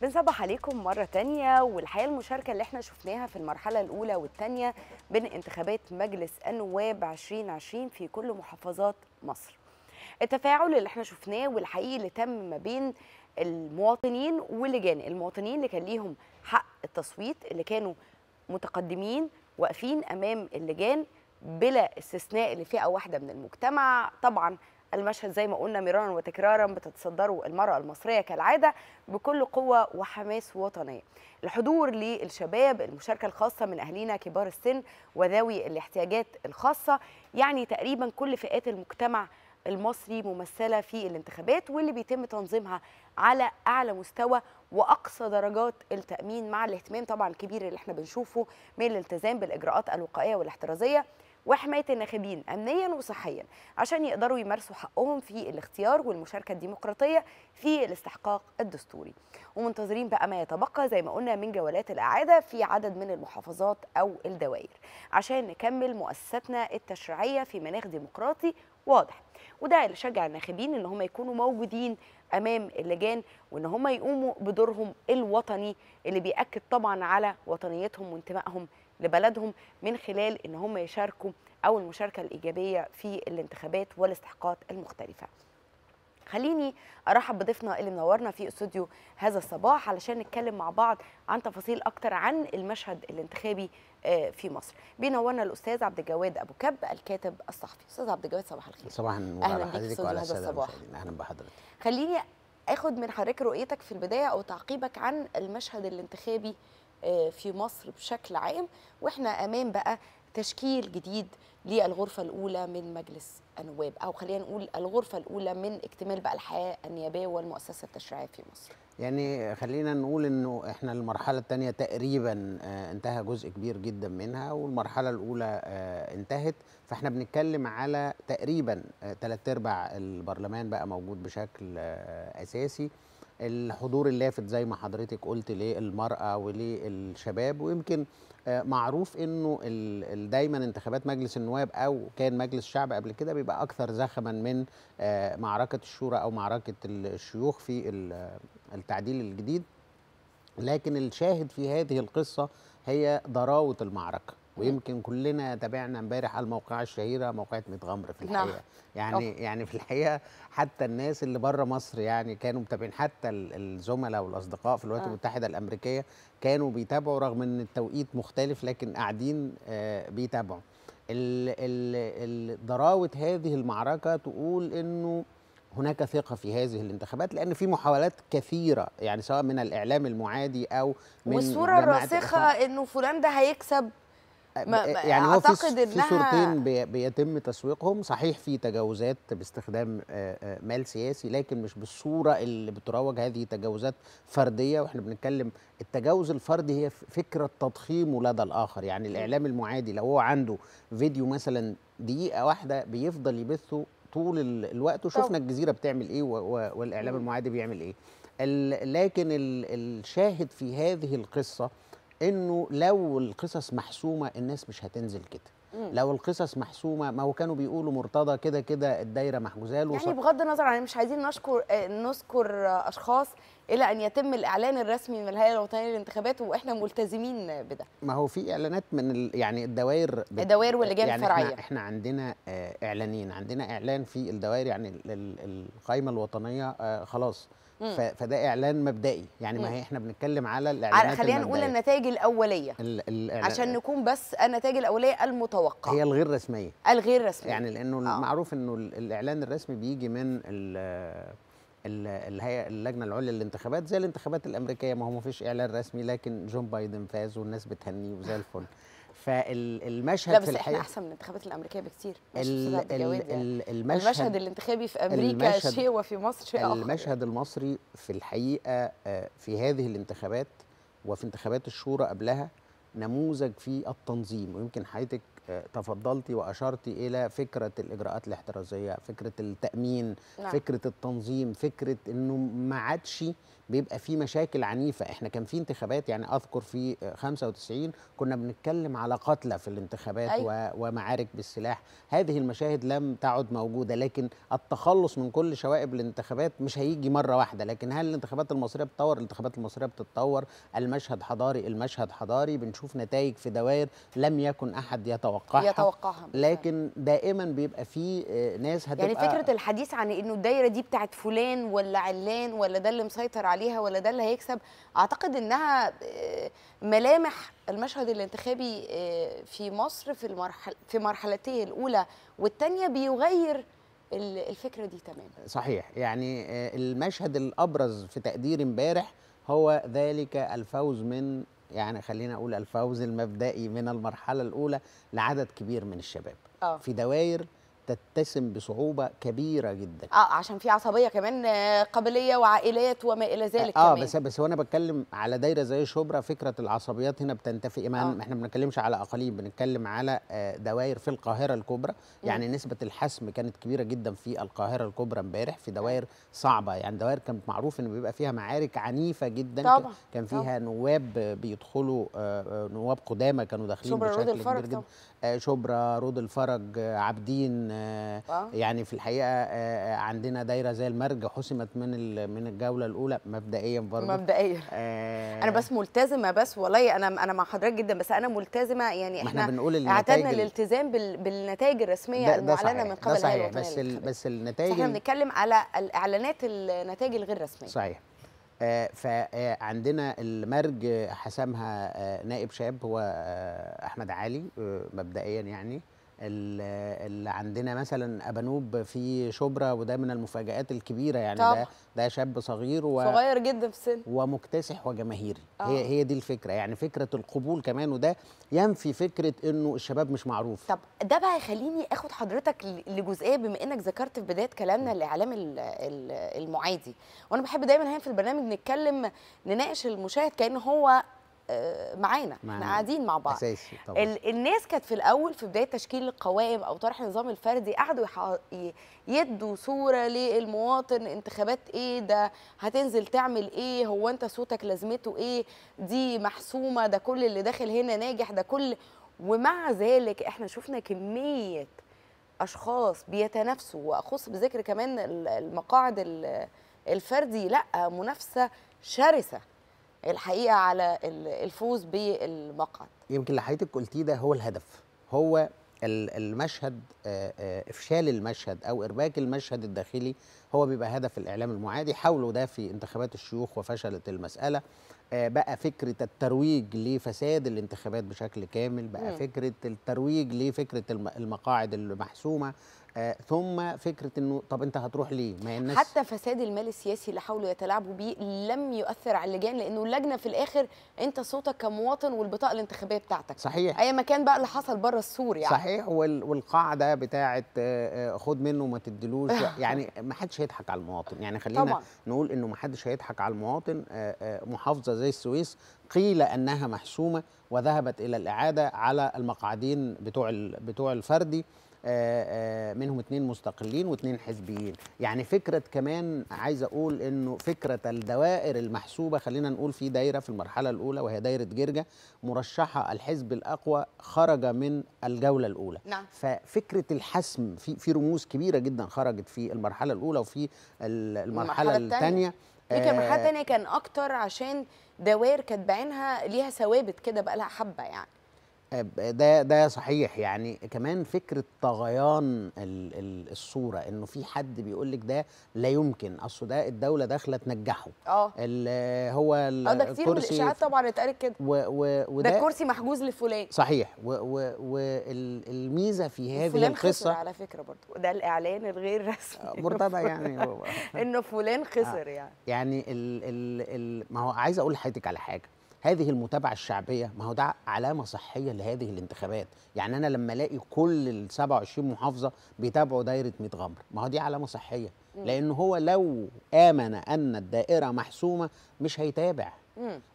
بنصبح عليكم مرة تانية والحياه المشاركة اللي احنا شفناها في المرحلة الأولى والتانية بين انتخابات مجلس النواب 2020 في كل محافظات مصر التفاعل اللي احنا شفناه والحقيقي اللي تم ما بين المواطنين واللجان المواطنين اللي كان ليهم حق التصويت اللي كانوا متقدمين واقفين أمام اللجان بلا استثناء لفئة واحدة من المجتمع طبعا المشهد زي ما قلنا مرارا وتكرارا بتتصدره المرأة المصرية كالعادة بكل قوة وحماس وطنية الحضور للشباب المشاركة الخاصة من أهلينا كبار السن وذوي الاحتياجات الخاصة يعني تقريبا كل فئات المجتمع المصري ممثله في الانتخابات واللي بيتم تنظيمها على اعلى مستوى واقصى درجات التامين مع الاهتمام طبعا الكبير اللي احنا بنشوفه من الالتزام بالاجراءات الوقائيه والاحترازيه وحمايه الناخبين امنيا وصحيا عشان يقدروا يمارسوا حقهم في الاختيار والمشاركه الديمقراطيه في الاستحقاق الدستوري ومنتظرين بقى ما يتبقى زي ما قلنا من جولات الاعاده في عدد من المحافظات او الدوائر عشان نكمل مؤسستنا التشريعيه في مناخ ديمقراطي واضح وده اللي شجع الناخبين ان هم يكونوا موجودين امام اللجان وان هم يقوموا بدورهم الوطني اللي بياكد طبعا على وطنيتهم وانتمائهم لبلدهم من خلال ان هم يشاركوا او المشاركه الايجابيه في الانتخابات والاستحقاقات المختلفه خليني ارحب بضيفنا اللي منورنا في استوديو هذا الصباح علشان نتكلم مع بعض عن تفاصيل اكتر عن المشهد الانتخابي آه، في مصر بينورنا الاستاذ عبد الجواد ابو كب الكاتب الصحفي استاذ عبد الجواد صباح الخير صباح النور على حضرتك وعلى الساده المشاهدين اهلا بحضرتك خليني اخد من حضرتك رؤيتك في البدايه او تعقيبك عن المشهد الانتخابي آه، في مصر بشكل عام واحنا امام بقى تشكيل جديد للغرفه الاولى من مجلس النواب او خلينا نقول الغرفه الاولى من اكتمال بقى الحياه النيابيه والمؤسسه التشريعيه في مصر يعني خلينا نقول انه احنا المرحله الثانيه تقريبا آه، انتهى جزء كبير جدا منها والمرحله الاولى آه، انتهت فاحنا بنتكلم على تقريبا ثلاث ارباع البرلمان بقى موجود بشكل اساسي الحضور اللافت زي ما حضرتك قلت للمرأة وللشباب ويمكن آه، معروف انه دايما انتخابات مجلس النواب او كان مجلس الشعب قبل كده بيبقى اكثر زخما من آه، معركة الشورى او معركة الشيوخ في التعديل الجديد لكن الشاهد في هذه القصة هي ضراوة المعركة آه. ويمكن كلنا تابعنا امبارح على الموقعه الشهيره موقعه متغمر في نعم. الحقيقه نعم. يعني يعني في الحقيقه حتى الناس اللي بره مصر يعني كانوا متابعين حتى الزملاء والاصدقاء في الولايات آه. المتحده الامريكيه كانوا بيتابعوا رغم ان التوقيت مختلف لكن قاعدين آه بيتابعوا ضراوه هذه المعركه تقول انه هناك ثقه في هذه الانتخابات لان في محاولات كثيره يعني سواء من الاعلام المعادي او من والصوره الراسخه انه فلان ده هيكسب ما يعني هو اعتقد في صورتين بيتم تسويقهم صحيح في تجاوزات باستخدام آه، آه، مال سياسي لكن مش بالصوره اللي بتروج هذه تجاوزات فرديه واحنا بنتكلم التجاوز الفردي هي فكره تضخيمه لدى الاخر يعني الاعلام المعادي لو هو عنده فيديو مثلا دقيقه واحده بيفضل يبثه طول الوقت وشفنا الجزيره بتعمل ايه والاعلام المعادي بيعمل ايه لكن الشاهد في هذه القصه انه لو القصص محسومه الناس مش هتنزل كده لو القصص محسومه ما هو كانوا بيقولوا مرتضى كده كده الدايره محجوزه له يعني بغض النظر عن مش عايزين نشكر آه، نذكر اشخاص الى ان يتم الاعلان الرسمي من الهيئه الوطنيه للانتخابات واحنا ملتزمين بده ما هو في اعلانات من يعني الدوائر الدوائر واللجان يعني الفرعيه يعني احنا عندنا آه، اعلانين عندنا اعلان في الدوائر يعني القائمه الوطنيه آه، خلاص فده اعلان مبدئي يعني ما هي احنا بنتكلم على الاعلانات خلينا نقول النتائج الاوليه الـ الـ عشان نكون بس النتائج الاوليه المتوقعه هي الغير رسميه الغير رسميه يعني لانه آه. المعروف انه الاعلان الرسمي بيجي من الهيئه اللجنه العليا للانتخابات زي الانتخابات الامريكيه ما هو ما فيش اعلان رسمي لكن جون بايدن فاز والناس بتهنيه وزي الفل فالمشهد لا بس احنا احسن من الانتخابات الامريكيه بكتير يعني. المشهد, المشهد الانتخابي في امريكا شيء وفي مصر شيء اخر المشهد المصري في الحقيقه آه، في هذه الانتخابات وفي انتخابات الشورى قبلها نموذج في التنظيم ويمكن حضرتك تفضلتي واشرتي الى فكره الاجراءات الاحترازيه فكره التامين نعم. فكره التنظيم فكره انه ما عادش بيبقى في مشاكل عنيفه احنا كان في انتخابات يعني اذكر في 95 كنا بنتكلم على قتلى في الانتخابات أيوة. ومعارك بالسلاح هذه المشاهد لم تعد موجوده لكن التخلص من كل شوائب الانتخابات مش هيجي مره واحده لكن هل الانتخابات المصريه بتتطور الانتخابات المصريه بتتطور المشهد حضاري المشهد حضاري بنشوف نتائج في دوائر لم يكن احد يتوقع يتوقعها يتوقعها لكن دائما بيبقى في آه، ناس هتبقى يعني فكره الحديث عن انه الدايره دي بتاعت فلان ولا علان ولا ده اللي مسيطر عليها ولا ده اللي هيكسب اعتقد انها آه، ملامح المشهد الانتخابي آه، في مصر في المرحل في مرحلتيه الاولى والثانيه بيغير الفكره دي تماما صحيح يعني المشهد الابرز في تقدير امبارح هو ذلك الفوز من يعني خلينا اقول الفوز المبدئي من المرحله الاولى لعدد كبير من الشباب أوه. في دوائر تتسم بصعوبه كبيره جدا اه عشان في عصبيه كمان آه، قبليه وعائلات وما الى آه، ذلك اه كمان. بس بس وانا بتكلم على دايره زي شبرا فكره العصبيات هنا بتنتفي ما آه. احنا ما بنتكلمش على اقاليم بنتكلم على آه، دوائر في القاهره الكبرى يعني م. نسبه الحسم كانت كبيره جدا في القاهره الكبرى امبارح في دوائر صعبه يعني دوائر كانت معروف ان بيبقى فيها معارك عنيفه جدا طبعا. كان فيها طبعا. نواب بيدخلوا نواب قدامى كانوا داخلين بشكل كبير جدا طبعا. آه، شبرا رود الفرج آه، عابدين آه، يعني في الحقيقه عندنا دايره زي المرج حسمت من من الجوله الاولى مبدئيا برضه مبدئيا آه انا بس ملتزمه بس والله انا انا مع حضرتك جدا بس انا ملتزمه يعني احنا, احنا بنقول اعتدنا الالتزام بالنتائج الرسميه ده المعلنه من قبل ده صحيح بس بس النتائج احنا بنتكلم على الاعلانات النتائج الغير رسميه صحيح آه، فعندنا آه، المرج حسمها آه، نائب شاب هو احمد علي مبدئيا يعني اللي عندنا مثلا ابانوب في شبرا وده من المفاجات الكبيره يعني طبعا. ده ده شاب صغير و... صغير جدا في السن ومكتسح وجماهيري آه. هي هي دي الفكره يعني فكره القبول كمان وده ينفي فكره انه الشباب مش معروف طب ده بقى يخليني اخد حضرتك لجزئيه بما انك ذكرت في بدايه كلامنا الاعلام المعادي وانا بحب دايما هنا في البرنامج نتكلم نناقش المشاهد كان هو معانا احنا قاعدين مع بعض اساسي طبعا الناس كانت في الاول في بدايه تشكيل القوائم او طرح النظام الفردي قعدوا يدوا صوره للمواطن انتخابات ايه ده هتنزل تعمل ايه هو انت صوتك لازمته ايه دي محسومه ده كل اللي داخل هنا ناجح ده كل ومع ذلك احنا شفنا كميه اشخاص بيتنافسوا واخص بذكر كمان المقاعد الفردي لا منافسه شرسه الحقيقه على الفوز بالمقعد يمكن اللي حضرتك قلتيه ده هو الهدف هو المشهد افشال المشهد او ارباك المشهد الداخلي هو بيبقى هدف الاعلام المعادي حاولوا ده في انتخابات الشيوخ وفشلت المساله بقى فكره الترويج لفساد الانتخابات بشكل كامل بقى م. فكره الترويج لفكره المقاعد المحسومه آه ثم فكره انه طب انت هتروح ليه؟ ما الناس حتى فساد المال السياسي اللي حاولوا يتلاعبوا بيه لم يؤثر على اللجان لانه اللجنه في الاخر انت صوتك كمواطن والبطاقه الانتخابيه بتاعتك صحيح اي مكان بقى اللي حصل بره السور يعني صحيح والقاعده بتاعه آه، آه، خد منه وما تديلوش يعني ما حدش هيضحك على المواطن يعني خلينا طبعا. نقول انه ما حدش هيضحك على المواطن آه، محافظه زي السويس قيل انها محسومه وذهبت الى الاعاده على المقعدين بتوع بتوع الفردي آه، آه، منهم اثنين مستقلين واثنين حزبيين يعني فكره كمان عايز اقول انه فكره الدوائر المحسوبه خلينا نقول في دايره في المرحله الاولى وهي دايره جرجه مرشحه الحزب الاقوى خرج من الجوله الاولى نعم. ففكره الحسم في في رموز كبيره جدا خرجت في المرحله الاولى وفي المرحله الثانيه يمكن المرحله آه، الثانيه كان اكتر عشان دوائر كانت بعينها ليها ثوابت كده بقى لها حبه يعني آه، ده ده صحيح يعني كمان فكره طغيان الصوره انه في حد بيقول لك ده لا يمكن اصل ده الدوله داخله تنجحه اه هو اه ده كتير من الاشاعات طبعا اتقالت كده و و وده ده الكرسي محجوز لفلان صحيح والميزه في هذه القصه فلان خسر على فكره برضو ده الاعلان الغير رسمي آه، مرتبع يعني انه فلان خسر آه يعني يعني ال ال ال ما هو عايز اقول لحضرتك على حاجه هذه المتابعه الشعبيه ما هو ده علامه صحيه لهذه الانتخابات يعني انا لما الاقي كل ال 27 محافظه بيتابعوا دايره 100 غمر ما هو دي علامه صحيه لان هو لو امن ان الدائره محسومه مش هيتابع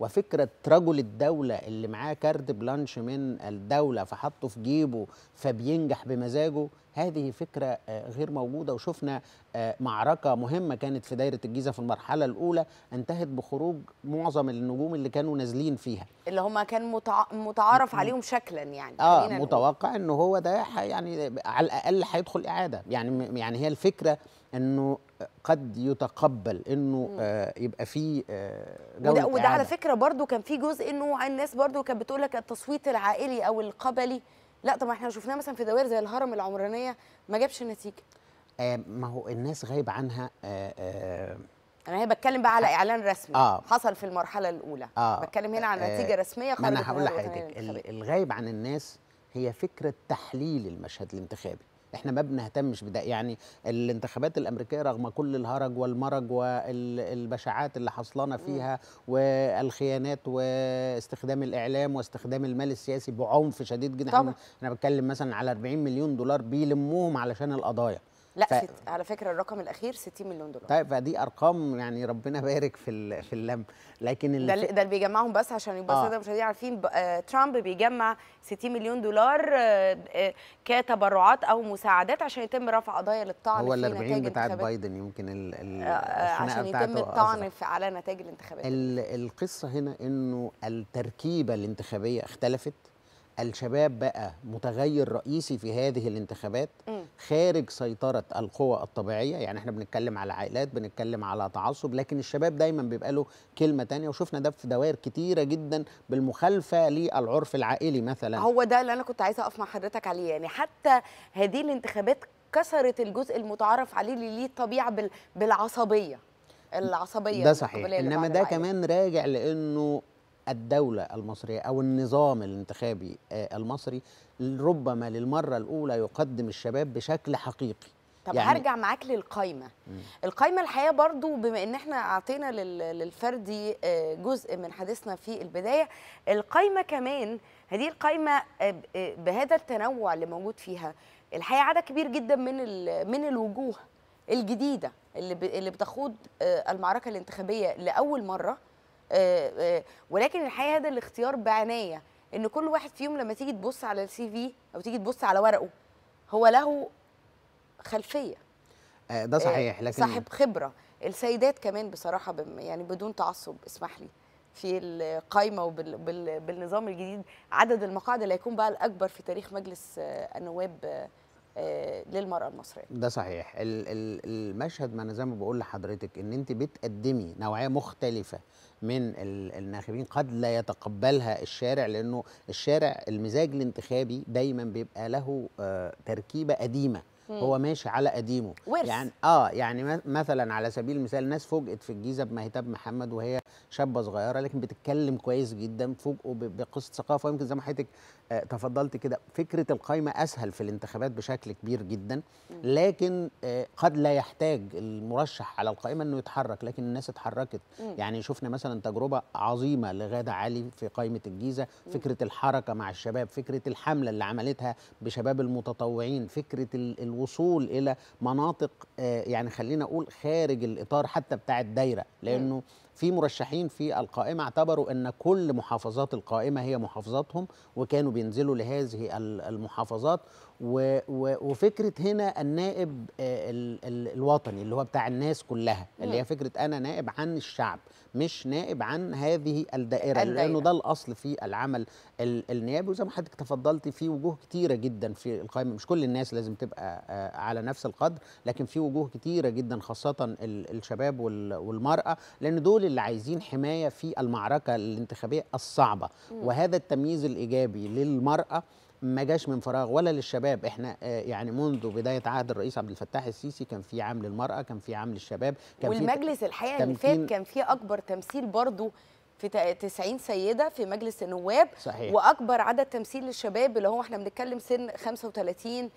وفكره رجل الدوله اللي معاه كارد بلانش من الدوله فحطه في جيبه فبينجح بمزاجه هذه فكرة آه، غير موجودة وشفنا آه، معركة مهمة كانت في دايرة الجيزة في المرحلة الأولى انتهت بخروج معظم النجوم اللي كانوا نازلين فيها اللي هما كان متعارف عليهم شكلا يعني اه متوقع ان هو ده يعني على الأقل هيدخل إعادة يعني يعني هي الفكرة انه قد يتقبل انه آه يبقى في آه وده, وده على فكره برضو كان في جزء انه الناس برضو كانت بتقول لك التصويت العائلي او القبلي لا طب احنا شفناه مثلا في دوائر زي الهرم العمرانيه ما جابش نتيجه آه ما هو الناس غايب عنها آه آه انا يعني هي بتكلم بقى على اعلان رسمي آه حصل في المرحله الاولى آه بتكلم هنا عن آه، نتيجه آه رسميه خرجت انا هقول لحضرتك الغايب عن الناس هي فكره تحليل المشهد الانتخابي احنا ما بنهتمش بده يعني الانتخابات الامريكيه رغم كل الهرج والمرج والبشاعات اللي حصلنا فيها والخيانات واستخدام الاعلام واستخدام المال السياسي بعنف شديد جدا طبعا. انا بتكلم مثلا على 40 مليون دولار بيلموهم علشان القضايا لا ف... ست... على فكره الرقم الاخير 60 مليون دولار طيب فدي ارقام يعني ربنا بارك في ال... في اللم لكن ده, اللي ده اللي بيجمعهم بس عشان يبقى آه. المشاهدين عارفين ب... آه ترامب بيجمع 60 مليون دولار آه آه كتبرعات او مساعدات عشان يتم رفع قضايا للطعن هو ال 40 بتاعت بايدن يمكن ال... ال... آه, آه، عشان يتم الطعن على نتائج الانتخابات ال... القصه هنا انه التركيبه الانتخابيه اختلفت الشباب بقى متغير رئيسي في هذه الانتخابات م. خارج سيطرة القوى الطبيعية يعني احنا بنتكلم على عائلات بنتكلم على تعصب لكن الشباب دايما بيبقى له كلمة تانية وشفنا ده في دوائر كتيرة جدا بالمخالفة للعرف العائلي مثلا هو ده اللي أنا كنت عايزة أقف مع حضرتك عليه يعني حتى هذه الانتخابات كسرت الجزء المتعارف عليه اللي ليه طبيعة بالعصبية العصبيه ده صحيح انما ده كمان راجع لانه الدولة المصرية أو النظام الانتخابي آه، المصري ربما للمرة الأولى يقدم الشباب بشكل حقيقي طب يعني هرجع معاك للقايمه مم. القايمه الحقيقه برضو بما ان احنا اعطينا للفردي آه، جزء من حديثنا في البدايه القايمه كمان هذه القايمه آه، بهذا التنوع اللي موجود فيها الحقيقه عدد كبير جدا من من الوجوه الجديده اللي اللي بتخوض المعركه الانتخابيه لاول مره آه، آه، ولكن الحقيقه هذا الاختيار بعنايه ان كل واحد فيهم لما تيجي تبص على السي في او تيجي تبص على ورقه هو له خلفيه آه، ده صحيح لكن صاحب خبره السيدات كمان بصراحه يعني بدون تعصب اسمح لي في القايمه وبالنظام الجديد عدد المقاعد اللي هيكون بقى الاكبر في تاريخ مجلس النواب للمراه المصريه ده صحيح المشهد ما انا زي ما بقول لحضرتك ان انت بتقدمي نوعيه مختلفه من الناخبين قد لا يتقبلها الشارع لانه الشارع المزاج الانتخابي دايما بيبقى له آه، تركيبه قديمه هو ماشي على قديمه ورث. يعني اه يعني مثلا على سبيل المثال ناس فوجئت في الجيزه بمهتاب محمد وهي شابه صغيره لكن بتتكلم كويس جدا فوجئوا بقصه ثقافه يمكن زي ما حضرتك آه، تفضلت كده فكره القايمه اسهل في الانتخابات بشكل كبير جدا لكن آه، قد لا يحتاج المرشح على القائمه انه يتحرك لكن الناس اتحركت يعني شفنا مثلا تجربه عظيمه لغاده علي في قائمه الجيزه فكره الحركه مع الشباب فكره الحمله اللي عملتها بشباب المتطوعين فكره الوصول الى مناطق آه، يعني خلينا اقول خارج الاطار حتى بتاع الدايره لانه في مرشحين في القائمه اعتبروا ان كل محافظات القائمه هي محافظاتهم وكانوا بينزلوا لهذه المحافظات وفكره هنا النائب آه، الوطني اللي هو بتاع الناس كلها اللي هي فكره انا نائب عن الشعب مش نائب عن هذه الدائره, الدائرة. لانه ده الاصل في العمل النيابي وزي ما حضرتك تفضلتي في وجوه كتيره جدا في القائمه مش كل الناس لازم تبقى آه، على نفس القدر لكن في وجوه كتيره جدا خاصه الشباب والمراه لان دول دول اللي عايزين حمايه في المعركه الانتخابيه الصعبه وهذا التمييز الايجابي للمراه ما جاش من فراغ ولا للشباب احنا آه، يعني منذ بدايه عهد الرئيس عبد الفتاح السيسي كان في عام للمراه كان في عام للشباب كان والمجلس الحقيقه اللي فات كان في اكبر تمثيل برضه في 90 سيده في مجلس النواب صحيح. واكبر عدد تمثيل للشباب اللي هو احنا بنتكلم سن 35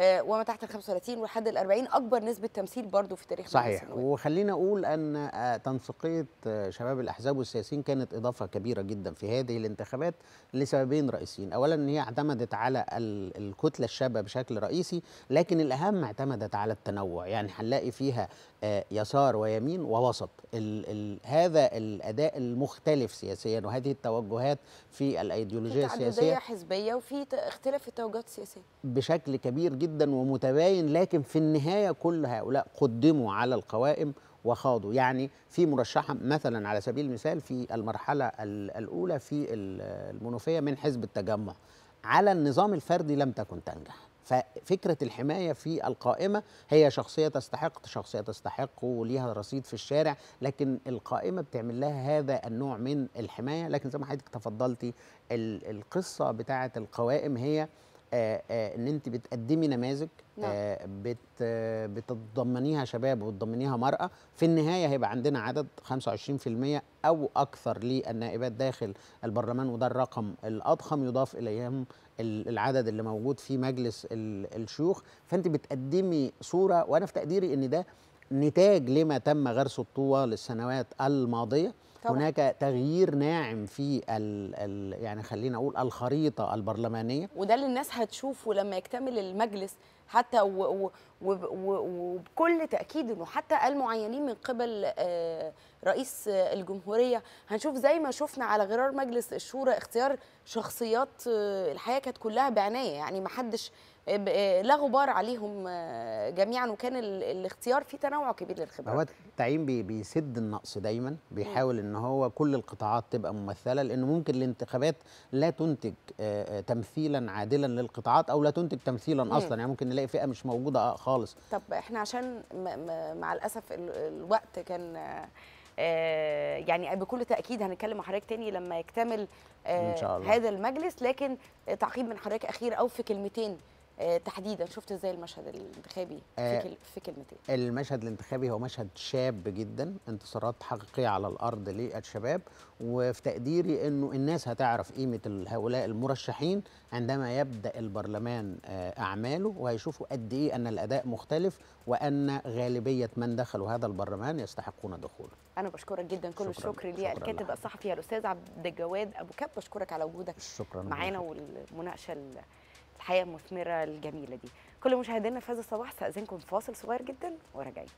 آه، وما تحت ال 35 ولحد ال 40 اكبر نسبه تمثيل برضو في تاريخ صحيح وخلينا اقول ان آه، تنسيقيه آه، شباب الاحزاب والسياسيين كانت اضافه كبيره جدا في هذه الانتخابات لسببين رئيسيين اولا ان هي اعتمدت على الكتله الشابه بشكل رئيسي لكن الاهم اعتمدت على التنوع يعني هنلاقي فيها يسار ويمين ووسط الـ الـ هذا الاداء المختلف سياسيا وهذه التوجهات في الايديولوجيه السياسيه في حزبيه وفي اختلاف في التوجهات السياسيه بشكل كبير جدا جدا ومتباين لكن في النهايه كل هؤلاء قدموا على القوائم وخاضوا يعني في مرشحه مثلا على سبيل المثال في المرحله الاولى في المنوفيه من حزب التجمع على النظام الفردي لم تكن تنجح ففكرة الحماية في القائمة هي شخصية تستحق شخصية تستحق وليها رصيد في الشارع لكن القائمة بتعمل لها هذا النوع من الحماية لكن زي ما حضرتك تفضلتي القصة بتاعة القوائم هي آه، آه، ان انت بتقدمي نماذج آه، نعم. بت بتضمنيها شباب وتضمنيها مرأة في النهاية هيبقى عندنا عدد 25% أو أكثر للنائبات داخل البرلمان وده الرقم الأضخم يضاف إليهم العدد اللي موجود في مجلس الشيوخ فأنت بتقدمي صورة وأنا في تقديري إن ده نتاج لما تم غرسه طوال السنوات الماضية طبعا. هناك تغيير ناعم في الـ ال يعني خلينا اقول الخريطه البرلمانيه وده اللي الناس هتشوفه لما يكتمل المجلس حتى وبكل تاكيد انه حتى المعينين من قبل آه، رئيس الجمهوريه هنشوف زي ما شفنا على غرار مجلس الشورى اختيار شخصيات آه، الحقيقه كانت كلها بعنايه يعني ما حدش آه، لا غبار عليهم آه، جميعا وكان الاختيار فيه تنوع كبير للخبرات هو التعيين بيسد النقص دايما بيحاول ان هو كل القطاعات تبقى ممثله لانه ممكن الانتخابات لا تنتج آه، تمثيلا عادلا للقطاعات او لا تنتج تمثيلا اصلا يعني ممكن نلاقي فئه مش موجوده خالص طب احنا عشان مع الاسف الوقت كان يعني بكل تاكيد هنتكلم مع حضرتك تاني لما يكتمل إن شاء الله. هذا المجلس لكن تعقيب من حضرتك اخير او في كلمتين آه، تحديدا شفت ازاي المشهد الانتخابي آه، في, كلمتين المشهد الانتخابي هو مشهد شاب جدا انتصارات حقيقيه على الارض للشباب وفي تقديري انه الناس هتعرف قيمه هؤلاء المرشحين عندما يبدا البرلمان آه، اعماله وهيشوفوا قد ايه ان الاداء مختلف وان غالبيه من دخلوا هذا البرلمان يستحقون دخوله انا بشكرك جدا كل الشكر لي الكاتب الصحفي الاستاذ عبد الجواد ابو كاب بشكرك على وجودك شكرا معانا والمناقشه الحياه المثمره الجميله دي كل مشاهدينا في هذا الصباح استاذنكم فاصل صغير جدا وراجعين